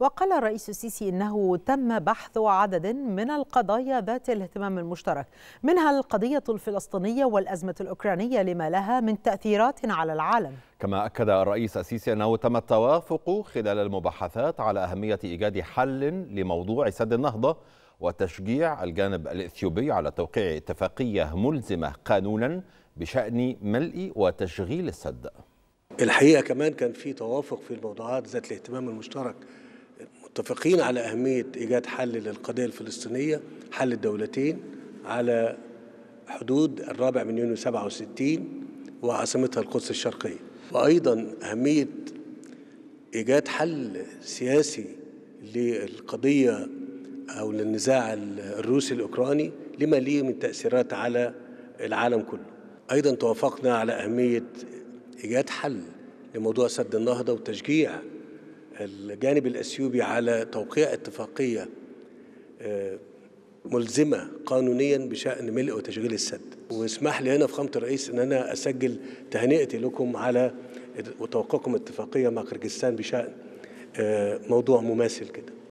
وقال الرئيس السيسي انه تم بحث عدد من القضايا ذات الاهتمام المشترك منها القضيه الفلسطينيه والازمه الاوكرانيه لما لها من تاثيرات على العالم كما اكد الرئيس السيسي انه تم التوافق خلال المباحثات على اهميه ايجاد حل لموضوع سد النهضه وتشجيع الجانب الاثيوبي على توقيع اتفاقيه ملزمه قانونا بشان ملء وتشغيل السد الحقيقه كمان كان في توافق في الموضوعات ذات الاهتمام المشترك متفقين على أهمية إيجاد حل للقضية الفلسطينية حل الدولتين على حدود الرابع من يونيو 67 وعاصمتها القدس الشرقية وأيضا أهمية إيجاد حل سياسي للقضية أو للنزاع الروسي الأوكراني لما ليه من تأثيرات على العالم كله أيضا توافقنا على أهمية إيجاد حل لموضوع سد النهضة وتشجيع الجانب الاثيوبي على توقيع اتفاقيه آه، ملزمه قانونيا بشان ملء وتشغيل السد واسمح لي هنا فخامه الرئيس ان انا اسجل تهنئتي لكم على توقيعكم اتفاقيه مع كرجستان بشان آه، موضوع مماثل كده